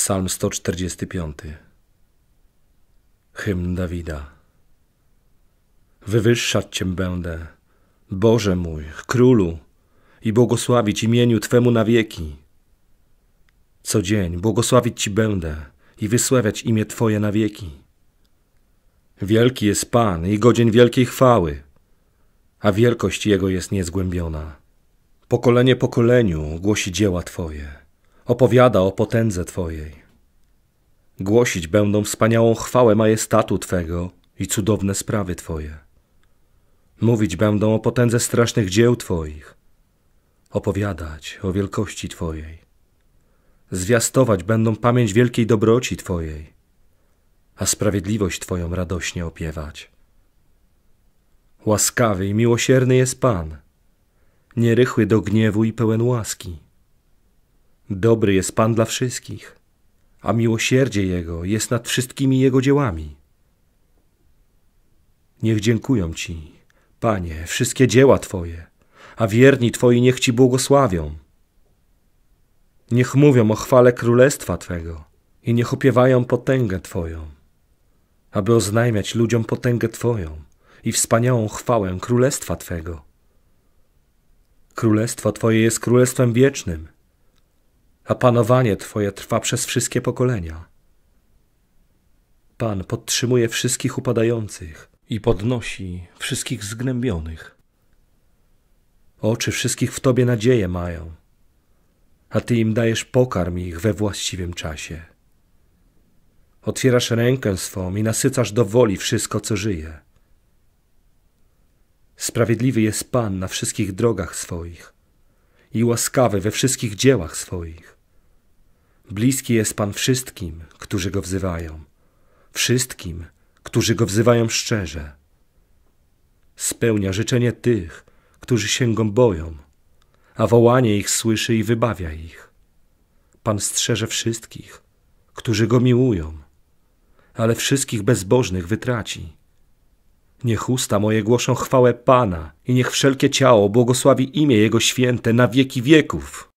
Psalm 145. Hymn Dawida. Wywyższać Cię będę, Boże mój, królu, i błogosławić imieniu Twemu na wieki. Co dzień błogosławić Ci będę i wysławiać imię Twoje na wieki. Wielki jest Pan i godzien wielkiej chwały, a wielkość Jego jest niezgłębiona. Pokolenie pokoleniu głosi dzieła Twoje opowiada o potędze Twojej. Głosić będą wspaniałą chwałę majestatu Twego i cudowne sprawy Twoje. Mówić będą o potędze strasznych dzieł Twoich, opowiadać o wielkości Twojej. Zwiastować będą pamięć wielkiej dobroci Twojej, a sprawiedliwość Twoją radośnie opiewać. Łaskawy i miłosierny jest Pan, nierychły do gniewu i pełen łaski Dobry jest Pan dla wszystkich, a miłosierdzie Jego jest nad wszystkimi Jego dziełami. Niech dziękują Ci, Panie, wszystkie dzieła Twoje, a wierni Twoi niech Ci błogosławią. Niech mówią o chwale Królestwa Twego i niech opiewają potęgę Twoją, aby oznajmiać ludziom potęgę Twoją i wspaniałą chwałę Królestwa Twego. Królestwo Twoje jest Królestwem Wiecznym – a panowanie Twoje trwa przez wszystkie pokolenia. Pan podtrzymuje wszystkich upadających i podnosi wszystkich zgnębionych. Oczy wszystkich w Tobie nadzieję mają, a Ty im dajesz pokarm ich we właściwym czasie. Otwierasz rękę swą i nasycasz do woli wszystko, co żyje. Sprawiedliwy jest Pan na wszystkich drogach swoich i łaskawy we wszystkich dziełach swoich. Bliski jest Pan wszystkim, którzy go wzywają, wszystkim, którzy go wzywają szczerze. Spełnia życzenie tych, którzy się go boją, a wołanie ich słyszy i wybawia ich. Pan strzeże wszystkich, którzy go miłują, ale wszystkich bezbożnych wytraci. Niech usta moje głoszą chwałę Pana i niech wszelkie ciało błogosławi imię Jego święte na wieki wieków.